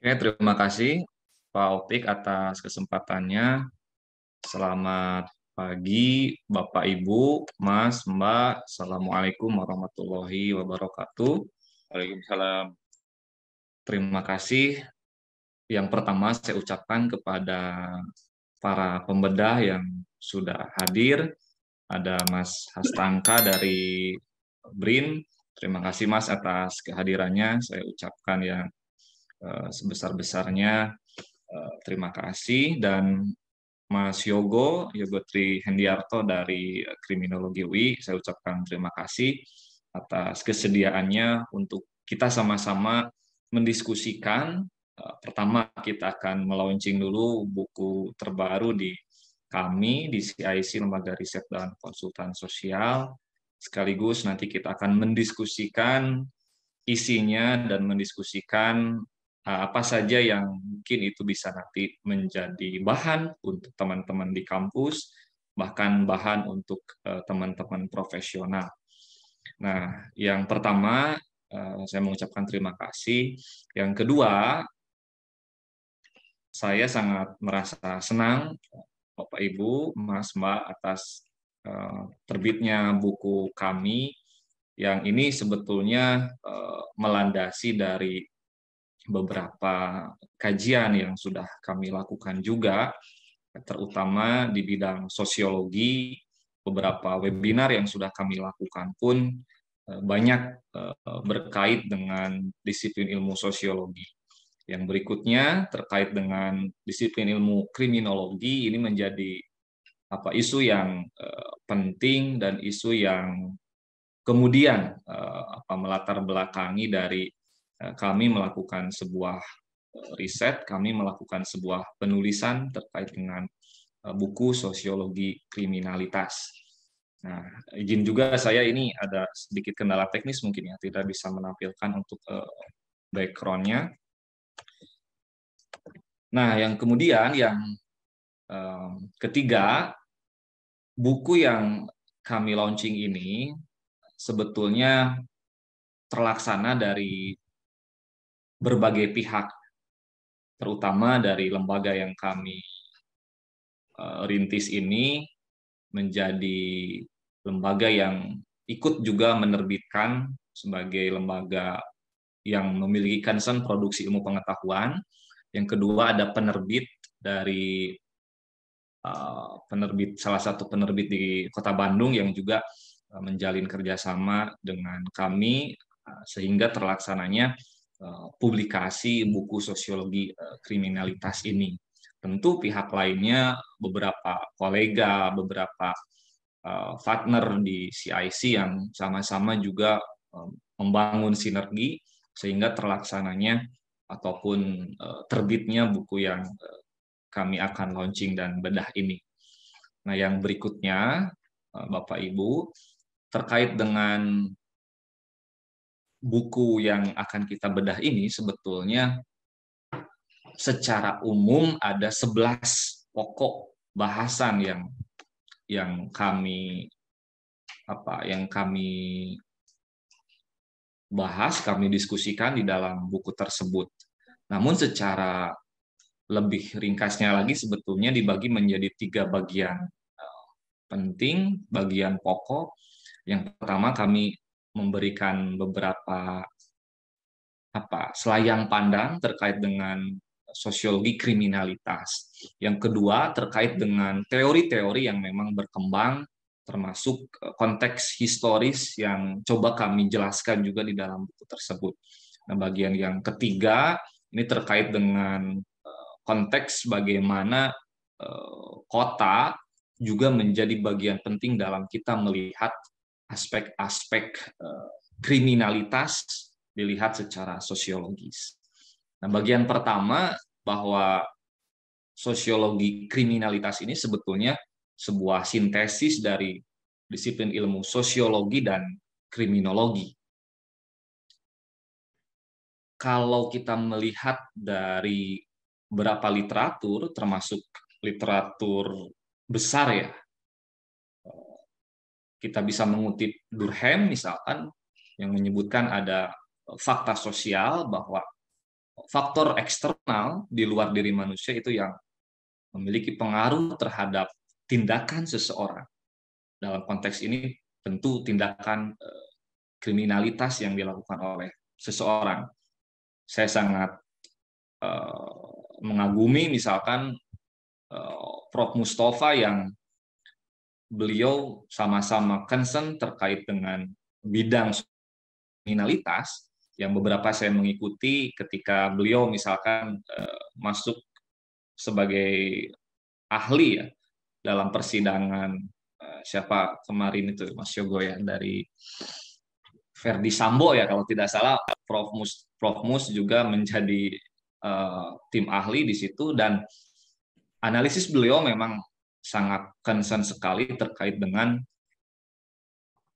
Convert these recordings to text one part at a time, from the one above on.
Oke, terima kasih Pak Opik atas kesempatannya. Selamat pagi Bapak Ibu, Mas, Mbak. Assalamualaikum warahmatullahi wabarakatuh. Waalaikumsalam. Terima kasih. Yang pertama saya ucapkan kepada para pembedah yang sudah hadir. Ada Mas Hastangka dari BRIN. Terima kasih Mas atas kehadirannya. Saya ucapkan yang Eh, sebesar-besarnya. Eh, terima kasih dan Mas Yogo, Yogo Tri Hendiarto dari Kriminologi UI, saya ucapkan terima kasih atas kesediaannya untuk kita sama-sama mendiskusikan. Eh, pertama, kita akan melaunching dulu buku terbaru di kami di CIC Lembaga Riset dan Konsultan Sosial. Sekaligus nanti kita akan mendiskusikan isinya dan mendiskusikan Eh, apa saja yang mungkin itu bisa nanti menjadi bahan untuk teman-teman di kampus, bahkan bahan untuk eh, teman-teman profesional. Nah, yang pertama eh, saya mengucapkan terima kasih. Yang kedua, saya sangat merasa senang Bapak Ibu, Mas Mbak atas terbitnya buku kami yang ini sebetulnya melandasi dari beberapa kajian yang sudah kami lakukan juga, terutama di bidang sosiologi, beberapa webinar yang sudah kami lakukan pun eh, banyak eh, berkait dengan disiplin ilmu sosiologi. Yang berikutnya terkait dengan disiplin ilmu kriminologi ini menjadi apa isu yang eh, penting dan isu yang kemudian apa melatar belakangi dari Eh, kami melakukan sebuah eh, riset, kami melakukan sebuah penulisan terkait dengan eh, buku sosiologi kriminalitas. Nah, izin juga saya ini ada sedikit kendala teknis mungkin ya, tidak bisa menampilkan untuk backgroundnya. Nah, yang kemudian yang ketiga, buku yang kami launching ini sebetulnya terlaksana dari berbagai pihak, terutama dari lembaga yang kami eh, rintis ini menjadi lembaga yang ikut juga menerbitkan sebagai lembaga yang memiliki concern produksi ilmu pengetahuan. Yang kedua ada penerbit dari uh, penerbit salah satu penerbit di Kota Bandung yang juga eh, menjalin kerjasama dengan kami sehingga terlaksananya Eh, publikasi buku sosiologi eh, kriminalitas ini. Tentu pihak lainnya beberapa kolega, beberapa eh, partner di CIC yang sama-sama juga membangun sinergi sehingga terlaksananya ataupun terbitnya buku yang kami akan launching dan bedah ini. Nah, yang berikutnya Bapak Ibu terkait dengan buku yang akan kita bedah ini sebetulnya secara umum ada 11 pokok bahasan yang yang kami apa yang kami bahas, kami diskusikan di dalam buku tersebut. Namun secara lebih ringkasnya lagi sebetulnya dibagi menjadi tiga bagian eh, penting, bagian pokok. Yang pertama kami Hmm. memberikan beberapa apa selayang pandang terkait dengan sosiologi kriminalitas. Yang kedua terkait dengan teori-teori yang memang berkembang termasuk e, konteks historis yang coba kami jelaskan juga di dalam buku tersebut. Nah, bagian yang ketiga ini terkait dengan e, konteks bagaimana e, kota juga menjadi bagian penting dalam kita melihat aspek-aspek eh, kriminalitas dilihat secara sosiologis. Nah, bagian pertama bahwa sosiologi kriminalitas ini sebetulnya sebuah sintesis dari disiplin ilmu sosiologi dan kriminologi. Kalau kita melihat dari berapa literatur, termasuk literatur besar ya, kita bisa mengutip Durham misalkan yang menyebutkan ada fakta sosial bahwa faktor eksternal di luar diri manusia itu yang memiliki pengaruh terhadap tindakan seseorang. Dalam konteks ini tentu tindakan eh, kriminalitas yang dilakukan oleh seseorang. Saya sangat eh, mengagumi misalkan eh, Prof Mustafa yang beliau sama-sama concern terkait dengan bidang kriminalitas yang beberapa saya mengikuti ketika beliau misalkan eh, masuk sebagai ahli ya dalam persidangan eh, siapa kemarin itu Mas Yogo ya dari Verdi Sambo ya kalau tidak salah Prof Mus Prof Mus juga menjadi uh, tim ahli di situ dan analisis beliau memang sangat concern sekali terkait dengan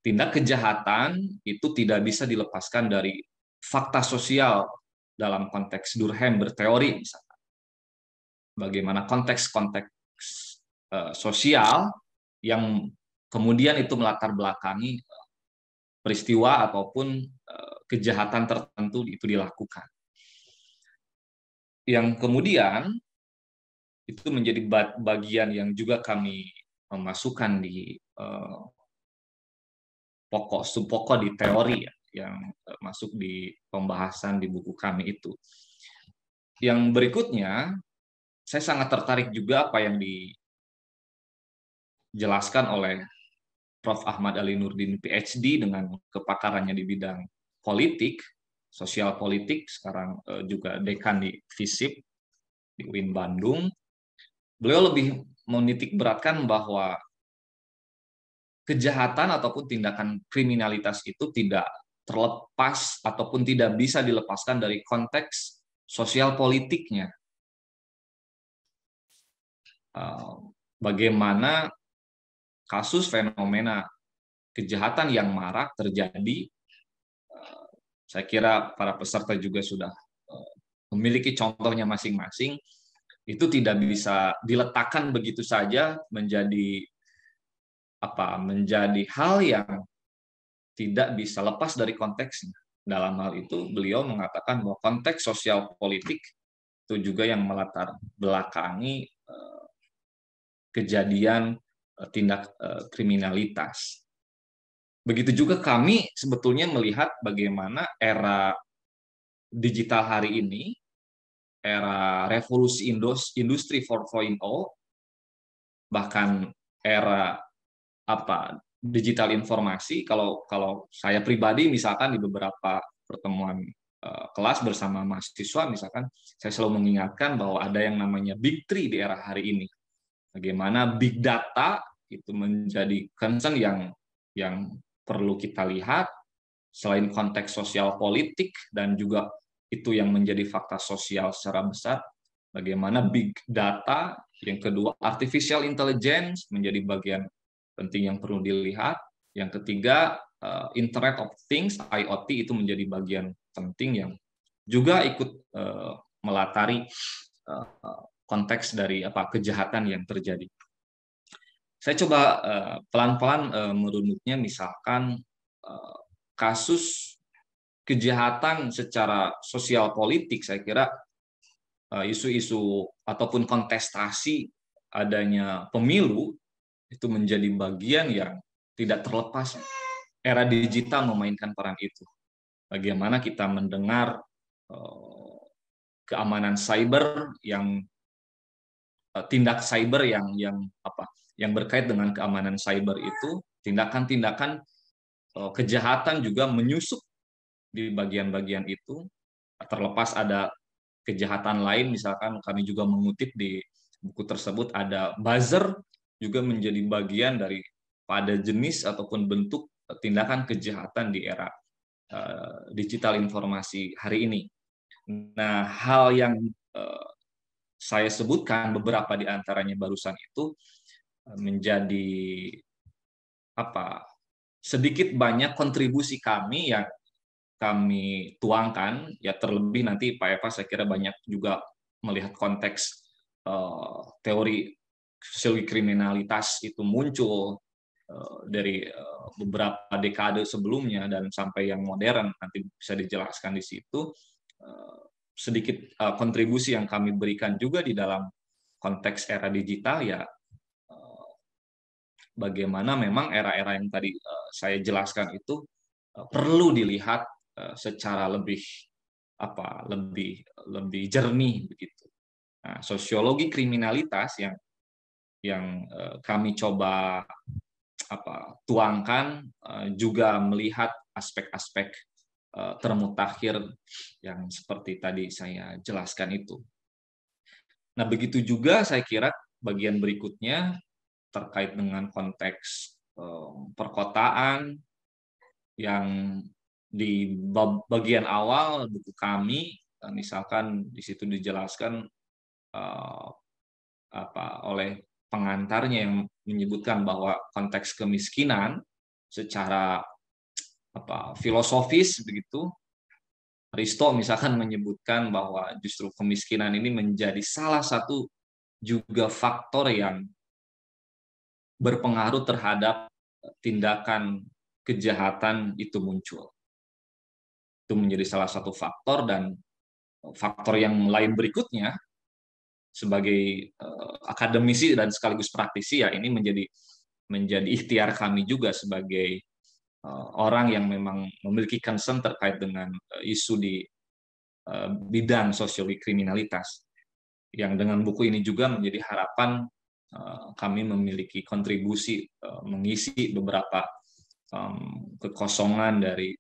tindak kejahatan itu tidak bisa dilepaskan dari fakta sosial dalam konteks Durkheim berteori misalkan. Bagaimana konteks-konteks e, sosial yang kemudian itu melatar belakangi e, peristiwa ataupun e, kejahatan tertentu itu dilakukan. Yang kemudian itu menjadi bagian yang juga kami masukkan di sub eh, pokok di teori ya, yang eh, masuk di pembahasan di buku kami itu. Yang berikutnya, saya sangat tertarik juga apa yang dijelaskan oleh Prof. Ahmad Ali Nurdin PhD dengan kepakarannya di bidang politik, sosial politik, sekarang eh, juga dekan di FISIP di UIN Bandung beliau lebih menitik beratkan bahwa kejahatan ataupun tindakan kriminalitas itu tidak terlepas ataupun tidak bisa dilepaskan dari konteks sosial politiknya. Eh, bagaimana kasus fenomena kejahatan yang marak terjadi, eh, saya kira para peserta juga sudah eh, memiliki contohnya masing-masing itu tidak bisa diletakkan begitu saja menjadi apa menjadi hal yang tidak bisa lepas dari konteksnya. Dalam hal itu beliau mengatakan bahwa konteks sosial politik itu juga yang melatar belakangi eh, kejadian eh, tindak eh, kriminalitas. Begitu juga kami sebetulnya melihat bagaimana era digital hari ini era revolusi industri 4.0 bahkan era apa digital informasi kalau kalau saya pribadi misalkan di beberapa pertemuan eh, kelas bersama mahasiswa misalkan saya selalu mengingatkan bahwa ada yang namanya big three di era hari ini bagaimana big data itu menjadi concern yang yang perlu kita lihat selain konteks sosial politik dan juga itu yang menjadi fakta sosial secara besar bagaimana big data yang kedua artificial intelligence menjadi bagian penting yang perlu dilihat yang ketiga eh, internet of things IoT itu menjadi bagian penting yang juga ikut eh, melatari eh, konteks dari apa kejahatan yang terjadi saya coba pelan-pelan merunutnya misalkan kasus kejahatan secara sosial politik saya kira eh, isu-isu ataupun kontestasi adanya pemilu itu menjadi bagian yang tidak terlepas era digital memainkan peran itu. Bagaimana kita mendengar eh, keamanan cyber yang eh, tindak cyber yang yang apa yang berkait dengan keamanan cyber itu tindakan-tindakan kejahatan juga menyusup di bagian-bagian itu terlepas ada kejahatan lain misalkan kami juga mengutip di buku tersebut ada buzzer juga menjadi bagian dari pada jenis ataupun bentuk tindakan kejahatan di era eh, digital informasi hari ini. Nah, hal yang eh, saya sebutkan beberapa di antaranya barusan itu eh, menjadi apa? sedikit banyak kontribusi kami yang kami tuangkan ya terlebih nanti Pak Eva saya kira banyak juga melihat konteks uh, teori sosiologi kriminalitas itu muncul uh, dari uh, beberapa dekade sebelumnya dan sampai yang modern nanti bisa dijelaskan di situ uh, sedikit uh, kontribusi yang kami berikan juga di dalam konteks era digital ya bagaimana memang era-era yang tadi saya jelaskan itu perlu dilihat Eh, secara lebih apa lebih lebih jernih begitu. Nah, sosiologi kriminalitas yang yang eh, kami coba apa tuangkan eh, juga melihat aspek-aspek termutakhir yang seperti tadi saya jelaskan itu. Nah, begitu juga saya kira bagian berikutnya terkait dengan konteks perkotaan yang di bagian awal buku kami eh, misalkan di situ dijelaskan eh, apa oleh pengantarnya yang menyebutkan bahwa konteks kemiskinan secara apa filosofis begitu Risto misalkan menyebutkan bahwa justru kemiskinan ini menjadi salah satu juga faktor yang berpengaruh terhadap tindakan kejahatan itu muncul itu menjadi salah satu faktor dan eh, faktor yang lain berikutnya sebagai uh, akademisi dan sekaligus praktisi ya ini menjadi menjadi ikhtiar kami juga sebagai uh, orang yang memang memiliki concern terkait dengan uh, isu di uh, bidang sosiologi kriminalitas yang dengan buku ini juga menjadi harapan uh, kami memiliki kontribusi uh, mengisi beberapa um, kekosongan dari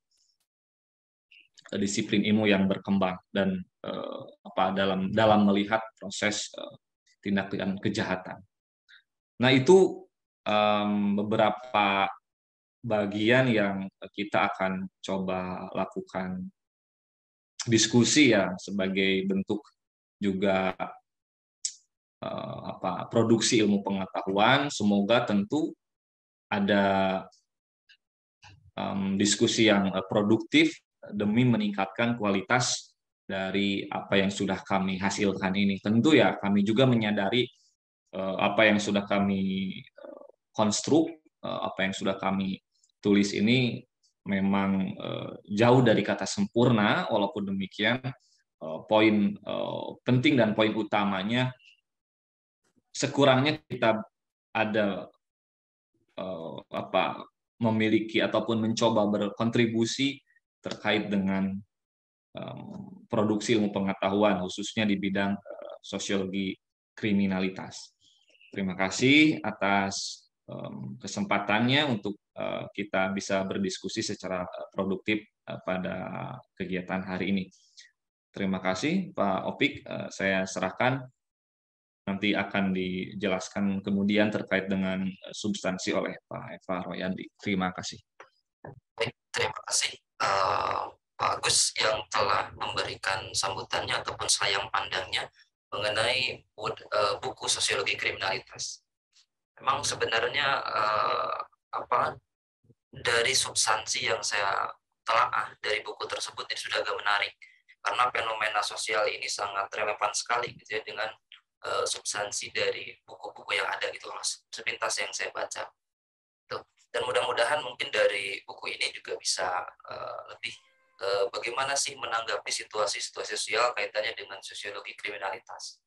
Eh, disiplin ilmu yang berkembang dan uh, apa dalam dalam melihat proses uh, eh, tindak kejahatan. Nah itu um, beberapa bagian yang kita akan coba lakukan diskusi ya sebagai bentuk juga uh, apa produksi ilmu pengetahuan. Semoga tentu ada um, diskusi yang produktif demi meningkatkan kualitas dari apa yang sudah kami hasilkan ini. Tentu ya kami juga menyadari eh, apa yang sudah kami eh, konstruk, eh, apa yang sudah kami tulis ini memang jauh dari kata sempurna. Walaupun demikian, poin penting dan poin utamanya sekurangnya kita ada apa memiliki ataupun mencoba berkontribusi terkait dengan produksi ilmu pengetahuan khususnya di bidang eh, sosiologi kriminalitas. Terima kasih atas kesempatannya untuk eh, kita bisa berdiskusi secara eh, produktif pada kegiatan hari ini. Terima kasih Pak Opik, saya serahkan nanti akan dijelaskan kemudian terkait dengan substansi oleh Pak Eva Royandi. Terima kasih. Terima kasih. Pak eh, Agus yang telah memberikan sambutannya ataupun sayang pandangnya mengenai eh, buku sosiologi kriminalitas. Memang sebenarnya eh, apa dari substansi yang saya telah dari buku tersebut ini sudah agak menarik karena fenomena sosial ini sangat relevan sekali gitu ya dengan uh, substansi dari buku-buku yang ada gitu loh sepintas yang saya baca dan mudah-mudahan mungkin dari buku ini juga bisa uh, lebih uh, bagaimana sih menanggapi situasi-situasi sosial kaitannya dengan sosiologi kriminalitas